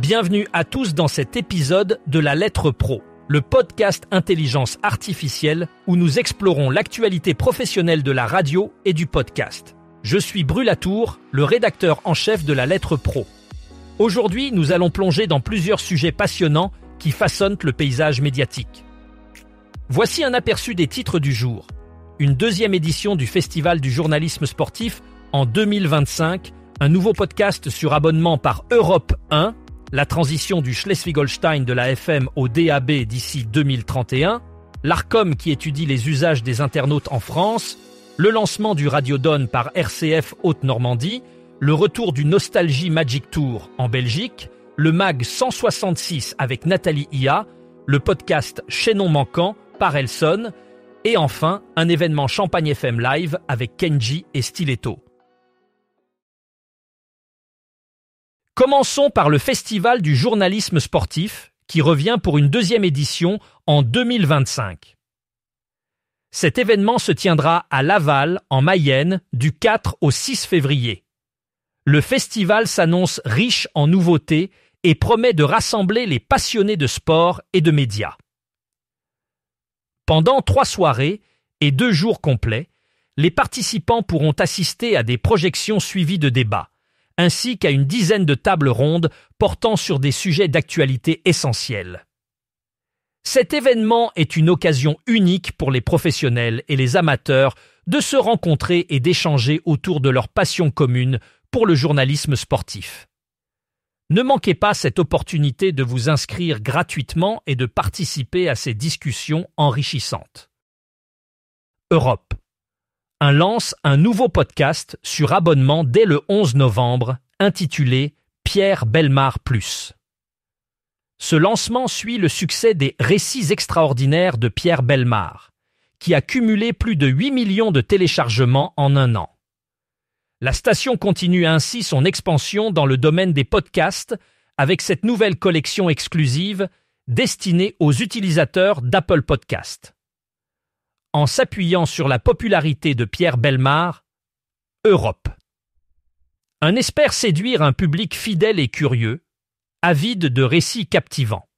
Bienvenue à tous dans cet épisode de La Lettre Pro, le podcast Intelligence Artificielle où nous explorons l'actualité professionnelle de la radio et du podcast. Je suis Brulatour, le rédacteur en chef de La Lettre Pro. Aujourd'hui, nous allons plonger dans plusieurs sujets passionnants qui façonnent le paysage médiatique. Voici un aperçu des titres du jour. Une deuxième édition du Festival du journalisme sportif en 2025, un nouveau podcast sur abonnement par Europe 1 la transition du Schleswig-Holstein de la FM au DAB d'ici 2031, l'ARCOM qui étudie les usages des internautes en France, le lancement du Radio Donne par RCF Haute-Normandie, le retour du Nostalgie Magic Tour en Belgique, le MAG 166 avec Nathalie Ia, le podcast Chaînon manquant par Elson, et enfin un événement Champagne FM Live avec Kenji et Stiletto. Commençons par le Festival du journalisme sportif qui revient pour une deuxième édition en 2025. Cet événement se tiendra à Laval, en Mayenne, du 4 au 6 février. Le festival s'annonce riche en nouveautés et promet de rassembler les passionnés de sport et de médias. Pendant trois soirées et deux jours complets, les participants pourront assister à des projections suivies de débats, ainsi qu'à une dizaine de tables rondes portant sur des sujets d'actualité essentiels. Cet événement est une occasion unique pour les professionnels et les amateurs de se rencontrer et d'échanger autour de leur passion commune pour le journalisme sportif. Ne manquez pas cette opportunité de vous inscrire gratuitement et de participer à ces discussions enrichissantes. Europe un lance un nouveau podcast sur abonnement dès le 11 novembre, intitulé Pierre Belmar Plus. Ce lancement suit le succès des Récits extraordinaires de Pierre Belmar, qui a cumulé plus de 8 millions de téléchargements en un an. La station continue ainsi son expansion dans le domaine des podcasts avec cette nouvelle collection exclusive destinée aux utilisateurs d'Apple Podcasts en s'appuyant sur la popularité de Pierre Bellemare, Europe. Un espère séduire un public fidèle et curieux, avide de récits captivants.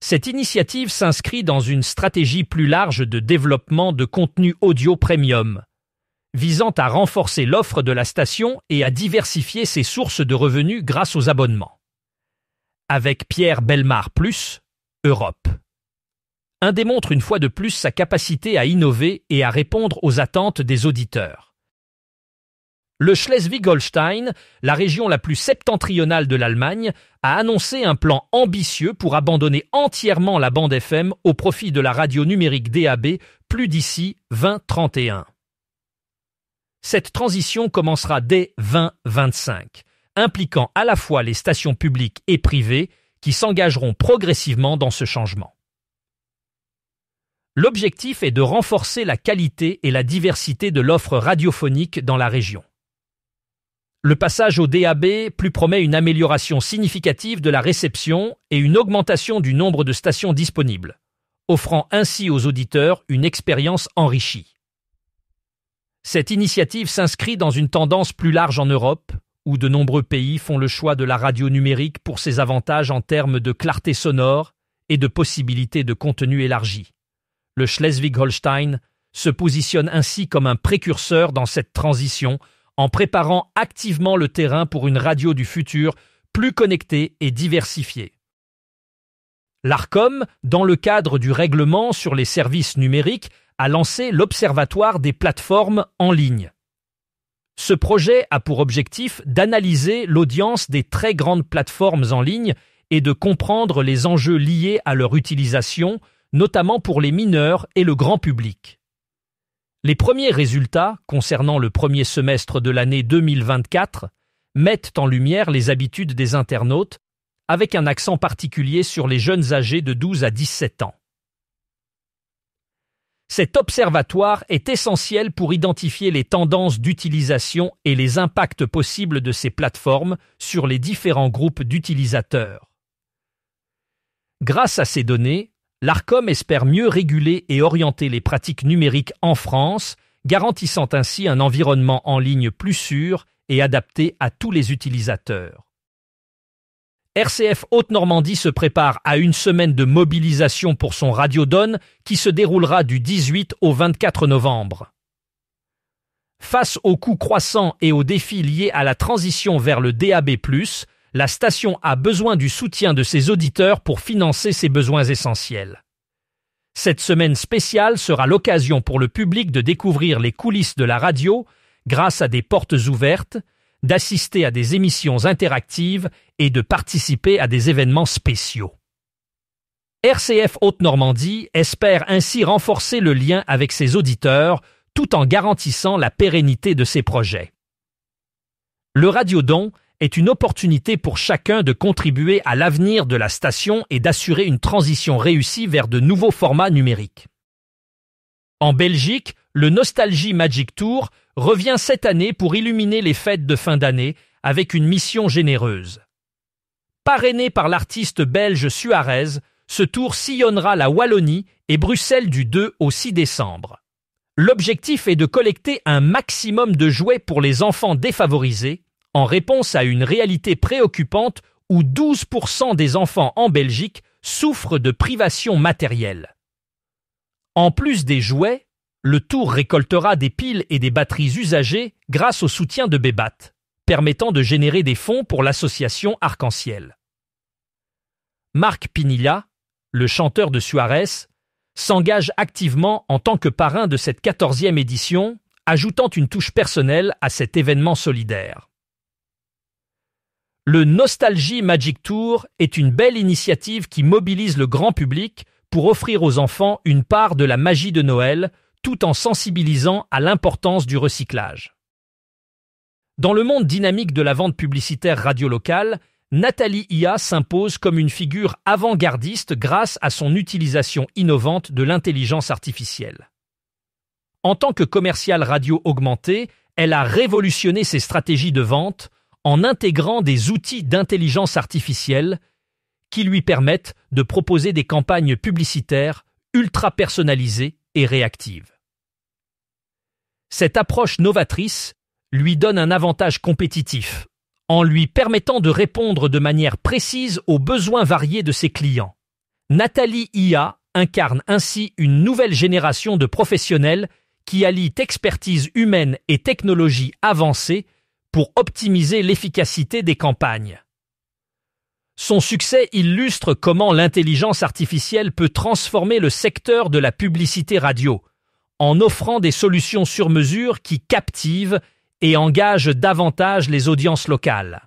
Cette initiative s'inscrit dans une stratégie plus large de développement de contenu audio premium, visant à renforcer l'offre de la station et à diversifier ses sources de revenus grâce aux abonnements. Avec Pierre Belmar Plus, Europe démontre une fois de plus sa capacité à innover et à répondre aux attentes des auditeurs. Le Schleswig-Holstein, la région la plus septentrionale de l'Allemagne, a annoncé un plan ambitieux pour abandonner entièrement la bande FM au profit de la radio numérique DAB plus d'ici 2031. Cette transition commencera dès 2025, impliquant à la fois les stations publiques et privées qui s'engageront progressivement dans ce changement. L'objectif est de renforcer la qualité et la diversité de l'offre radiophonique dans la région. Le passage au DAB plus promet une amélioration significative de la réception et une augmentation du nombre de stations disponibles, offrant ainsi aux auditeurs une expérience enrichie. Cette initiative s'inscrit dans une tendance plus large en Europe, où de nombreux pays font le choix de la radio numérique pour ses avantages en termes de clarté sonore et de possibilités de contenu élargi le Schleswig-Holstein se positionne ainsi comme un précurseur dans cette transition en préparant activement le terrain pour une radio du futur plus connectée et diversifiée. L'ARCOM, dans le cadre du règlement sur les services numériques, a lancé l'Observatoire des plateformes en ligne. Ce projet a pour objectif d'analyser l'audience des très grandes plateformes en ligne et de comprendre les enjeux liés à leur utilisation, notamment pour les mineurs et le grand public. Les premiers résultats concernant le premier semestre de l'année 2024 mettent en lumière les habitudes des internautes, avec un accent particulier sur les jeunes âgés de 12 à 17 ans. Cet observatoire est essentiel pour identifier les tendances d'utilisation et les impacts possibles de ces plateformes sur les différents groupes d'utilisateurs. Grâce à ces données, l'ARCOM espère mieux réguler et orienter les pratiques numériques en France, garantissant ainsi un environnement en ligne plus sûr et adapté à tous les utilisateurs. RCF Haute-Normandie se prépare à une semaine de mobilisation pour son radiodone qui se déroulera du 18 au 24 novembre. Face aux coûts croissants et aux défis liés à la transition vers le DAB+, la station a besoin du soutien de ses auditeurs pour financer ses besoins essentiels. Cette semaine spéciale sera l'occasion pour le public de découvrir les coulisses de la radio grâce à des portes ouvertes, d'assister à des émissions interactives et de participer à des événements spéciaux. RCF Haute-Normandie espère ainsi renforcer le lien avec ses auditeurs tout en garantissant la pérennité de ses projets. Le Don est une opportunité pour chacun de contribuer à l'avenir de la station et d'assurer une transition réussie vers de nouveaux formats numériques. En Belgique, le Nostalgie Magic Tour revient cette année pour illuminer les fêtes de fin d'année avec une mission généreuse. Parrainé par l'artiste belge Suarez, ce tour sillonnera la Wallonie et Bruxelles du 2 au 6 décembre. L'objectif est de collecter un maximum de jouets pour les enfants défavorisés en réponse à une réalité préoccupante où 12% des enfants en Belgique souffrent de privations matérielles. En plus des jouets, le Tour récoltera des piles et des batteries usagées grâce au soutien de Bebat, permettant de générer des fonds pour l'association Arc-en-Ciel. Marc Pinilla, le chanteur de Suarez, s'engage activement en tant que parrain de cette 14e édition, ajoutant une touche personnelle à cet événement solidaire. Le Nostalgie Magic Tour est une belle initiative qui mobilise le grand public pour offrir aux enfants une part de la magie de Noël tout en sensibilisant à l'importance du recyclage. Dans le monde dynamique de la vente publicitaire radio locale, Nathalie Ia s'impose comme une figure avant-gardiste grâce à son utilisation innovante de l'intelligence artificielle. En tant que commerciale radio augmentée, elle a révolutionné ses stratégies de vente en intégrant des outils d'intelligence artificielle qui lui permettent de proposer des campagnes publicitaires ultra personnalisées et réactives. Cette approche novatrice lui donne un avantage compétitif en lui permettant de répondre de manière précise aux besoins variés de ses clients. Nathalie IA incarne ainsi une nouvelle génération de professionnels qui allient expertise humaine et technologie avancée pour optimiser l'efficacité des campagnes. Son succès illustre comment l'intelligence artificielle peut transformer le secteur de la publicité radio, en offrant des solutions sur mesure qui captivent et engagent davantage les audiences locales.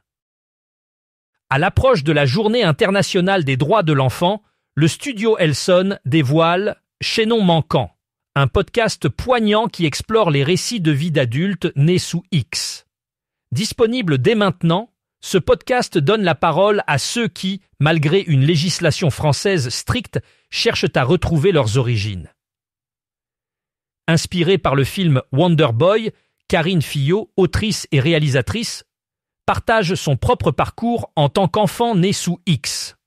À l'approche de la Journée internationale des droits de l'enfant, le studio Elson dévoile Chaînon manquant, un podcast poignant qui explore les récits de vie d'adultes nés sous X. Disponible dès maintenant, ce podcast donne la parole à ceux qui, malgré une législation française stricte, cherchent à retrouver leurs origines. Inspirée par le film Wonder Boy, Karine Fillot, autrice et réalisatrice, partage son propre parcours en tant qu'enfant né sous X.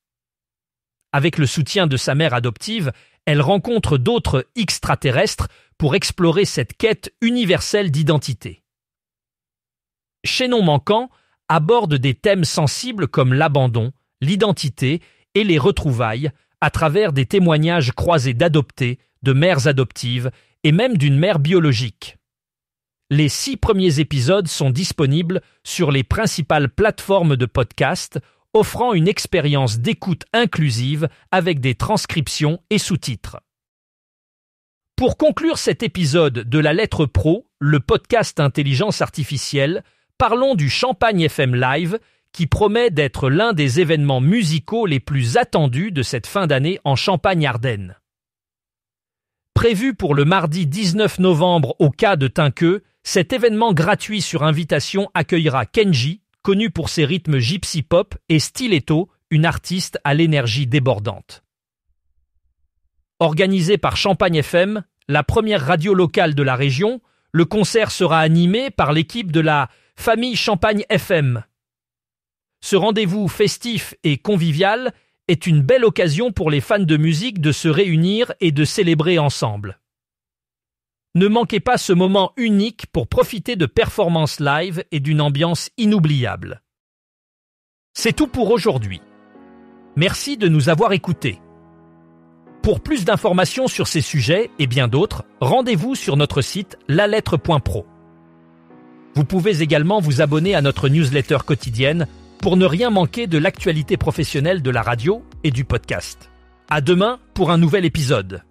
Avec le soutien de sa mère adoptive, elle rencontre d'autres extraterrestres pour explorer cette quête universelle d'identité. Chaînon manquant aborde des thèmes sensibles comme l'abandon, l'identité et les retrouvailles à travers des témoignages croisés d'adoptés, de mères adoptives et même d'une mère biologique. Les six premiers épisodes sont disponibles sur les principales plateformes de podcast, offrant une expérience d'écoute inclusive avec des transcriptions et sous-titres. Pour conclure cet épisode de la lettre pro, le podcast Intelligence artificielle, parlons du Champagne FM Live, qui promet d'être l'un des événements musicaux les plus attendus de cette fin d'année en Champagne-Ardenne. Prévu pour le mardi 19 novembre au cas de Tinqueux, cet événement gratuit sur invitation accueillera Kenji, connu pour ses rythmes gypsy pop, et Stiletto, une artiste à l'énergie débordante. Organisé par Champagne FM, la première radio locale de la région, le concert sera animé par l'équipe de la Famille Champagne FM. Ce rendez-vous festif et convivial est une belle occasion pour les fans de musique de se réunir et de célébrer ensemble. Ne manquez pas ce moment unique pour profiter de performances live et d'une ambiance inoubliable. C'est tout pour aujourd'hui. Merci de nous avoir écoutés. Pour plus d'informations sur ces sujets et bien d'autres, rendez-vous sur notre site lalettre.pro. Vous pouvez également vous abonner à notre newsletter quotidienne pour ne rien manquer de l'actualité professionnelle de la radio et du podcast. À demain pour un nouvel épisode.